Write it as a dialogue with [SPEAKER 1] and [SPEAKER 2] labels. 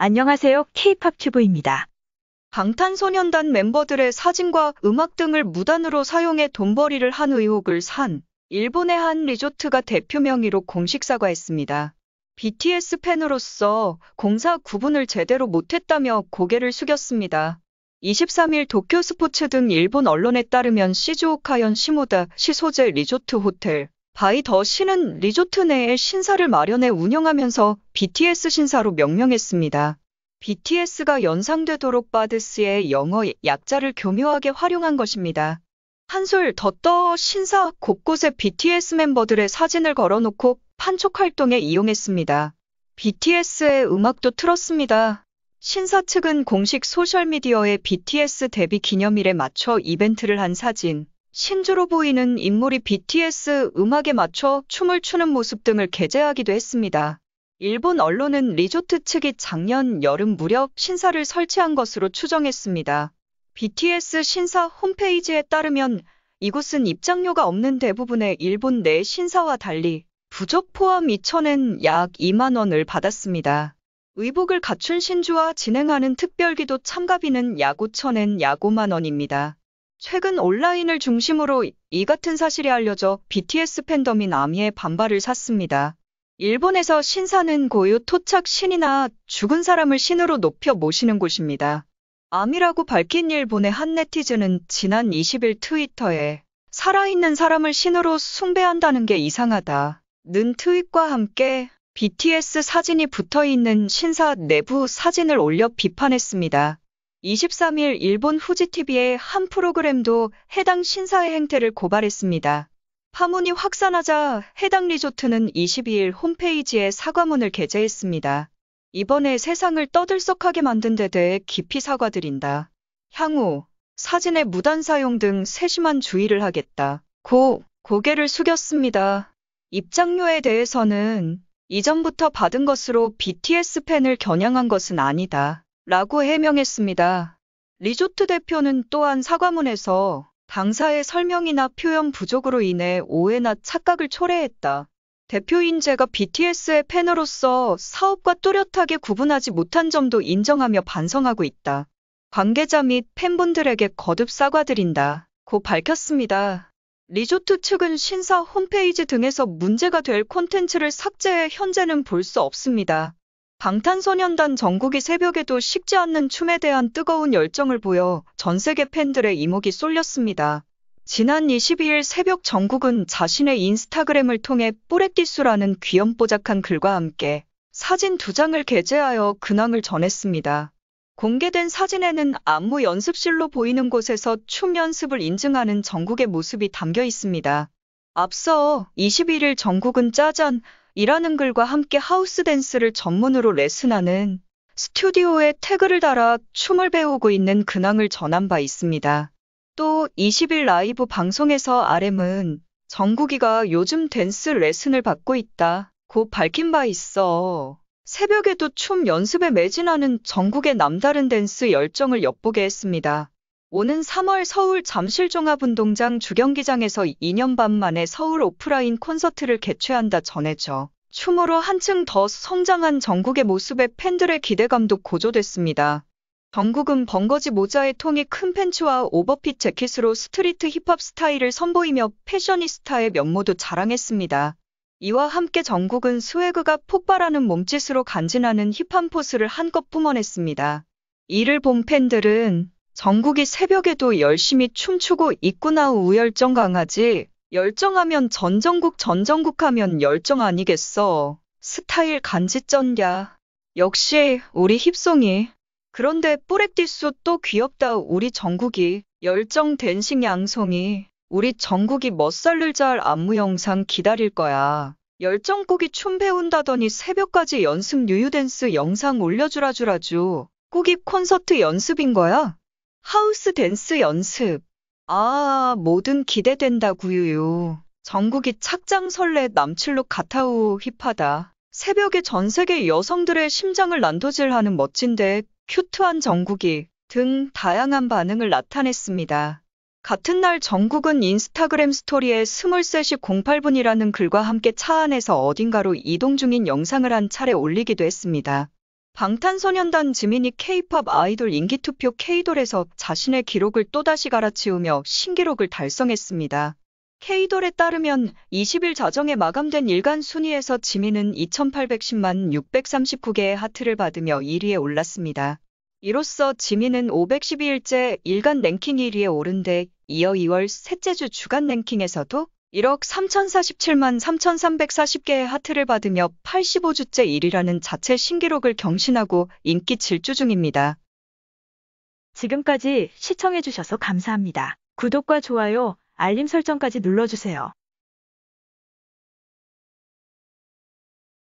[SPEAKER 1] 안녕하세요. K-팝 튜브입니다. 방탄소년단 멤버들의 사진과 음악 등을 무단으로 사용해 돈벌이를 한 의혹을 산 일본의 한 리조트가 대표 명의로 공식 사과했습니다. BTS 팬으로서 공사 구분을 제대로 못했다며 고개를 숙였습니다. 23일 도쿄 스포츠 등 일본 언론에 따르면 시즈오카현 시모다 시소재 리조트 호텔 바이 더씨는 리조트 내에 신사를 마련해 운영하면서 BTS 신사로 명명했습니다. BTS가 연상되도록 바드스의 영어 약자를 교묘하게 활용한 것입니다. 한술 더 떠 신사 곳곳에 BTS 멤버들의 사진을 걸어놓고 판촉 활동에 이용했습니다. BTS의 음악도 틀었습니다. 신사 측은 공식 소셜미디어에 BTS 데뷔 기념일에 맞춰 이벤트를 한 사진, 신조로 보이는 인물이 BTS 음악에 맞춰 춤을 추는 모습 등을 게재하기도 했습니다. 일본 언론은 리조트 측이 작년 여름 무렵 신사를 설치한 것으로 추정했습니다. BTS 신사 홈페이지에 따르면 이곳은 입장료가 없는 대부분의 일본 내 신사와 달리 부족 포함 2천엔 약 2만 원을 받았습니다. 의복을 갖춘 신주와 진행하는 특별기도 참가비는 약 5천엔 약 5만 원입니다. 최근 온라인을 중심으로 이 같은 사실이 알려져 BTS 팬덤인 아미의 반발을 샀습니다. 일본에서 신사는 고유 토착 신이나 죽은 사람을 신으로 높여 모시는 곳입니다. 아미라고 밝힌 일본의 한 네티즌은 지난 20일 트위터에 살아있는 사람을 신으로 숭배한다는 게 이상하다. 는 트윗과 함께 BTS 사진이 붙어 있는 신사 내부 사진을 올려 비판했습니다. 23일 일본 후지TV의 한 프로그램도 해당 신사의 행태를 고발했습니다. 파문이 확산하자 해당 리조트는 22일 홈페이지에 사과문을 게재했습니다. 이번에 세상을 떠들썩하게 만든 데 대해 깊이 사과드린다. 향후 사진의 무단 사용 등 세심한 주의를 하겠다. 고 고개를 숙였습니다. 입장료에 대해서는 이전부터 받은 것으로 BTS 팬을 겨냥한 것은 아니다. 라고 해명했습니다. 리조트 대표는 또한 사과문에서 당사의 설명이나 표현 부족으로 인해 오해나 착각을 초래했다. 대표인 제가 BTS의 팬으로서 사업과 뚜렷하게 구분하지 못한 점도 인정하며 반성하고 있다. 관계자 및 팬분들에게 거듭 사과드린다. 고 밝혔습니다. 리조트 측은 신사 홈페이지 등에서 문제가 될 콘텐츠를 삭제해 현재는 볼 수 없습니다. 방탄소년단 정국이 새벽에도 식지 않는 춤에 대한 뜨거운 열정을 보여 전 세계 팬들의 이목이 쏠렸습니다. 지난 22일 새벽 정국은 자신의 인스타그램을 통해 뿌레띠수라는 귀염뽀짝한 글과 함께 사진 두 장을 게재하여 근황을 전했습니다. 공개된 사진에는 안무 연습실로 보이는 곳에서 춤 연습을 인증하는 정국의 모습이 담겨 있습니다. 앞서 21일 정국은 짜잔 이라는 글과 함께 하우스 댄스를 전문으로 레슨하는 스튜디오에 태그를 달아 춤을 배우고 있는 근황을 전한 바 있습니다. 또 20일 라이브 방송에서 RM은 정국이가 요즘 댄스 레슨을 받고 있다. 고 밝힌 바 있어. 새벽에도 춤 연습에 매진하는 정국의 남다른 댄스 열정을 엿보게 했습니다. 오는 3월 서울 잠실종합운동장 주경기장에서 2년 반 만에 서울 오프라인 콘서트를 개최한다 전해져 춤으로 한층 더 성장한 정국의 모습에 팬들의 기대감도 고조됐습니다. 정국은 벙거지모자에 통이 큰 팬츠와 오버핏 재킷으로 스트리트 힙합 스타일을 선보이며 패셔니스타의 면모도 자랑했습니다. 이와 함께 정국은 스웨그가 폭발하는 몸짓으로 간지나는 힙한 포스를 한껏 뿜어냈습니다. 이를 본 팬들은 정국이 새벽에도 열심히 춤추고 있구나 우열정 강하지. 열정하면 전정국 전정국하면 열정 아니겠어. 스타일 간지쩐랴. 역시 우리 힙송이. 그런데 뿌렉디수 또 귀엽다 우리 정국이. 열정 댄싱 양송이. 우리 정국이 멋살을 잘 안무 영상 기다릴 거야. 열정국이 춤 배운다더니 새벽까지 연습 뉴유댄스 영상 올려주라주라주. 꾸이 콘서트 연습인 거야? 하우스 댄스 연습. 아, 뭐든 기대된다구요. 전국이 착장 설레 남칠로 가타우 힙하다. 새벽에 전 세계 여성들의 심장을 난도질하는 멋진데 큐트한 정국이 등 다양한 반응을 나타냈습니다. 같은 날 정국은 인스타그램 스토리에 23시 08분이라는 글과 함께 차 안에서 어딘가로 이동 중인 영상을 한 차례 올리기도 했습니다. 방탄소년단 지민이 K-팝 아이돌 인기투표 K돌에서 자신의 기록을 또다시 갈아치우며 신기록을 달성했습니다. K돌에 따르면 20일 자정에 마감된 일간 순위에서 지민은 2810만 639개의 하트를 받으며 1위에 올랐습니다. 이로써 지민은 512일째 일간 랭킹 1위에 오른 데 이어 2월 셋째 주 주간 랭킹에서도 1억 3047만 3340개의 하트를 받으며 85주째 1위라는 자체 신기록을 경신하고 인기 질주 중입니다. 지금까지 시청해주셔서 감사합니다. 구독과 좋아요, 알림 설정까지 눌러주세요.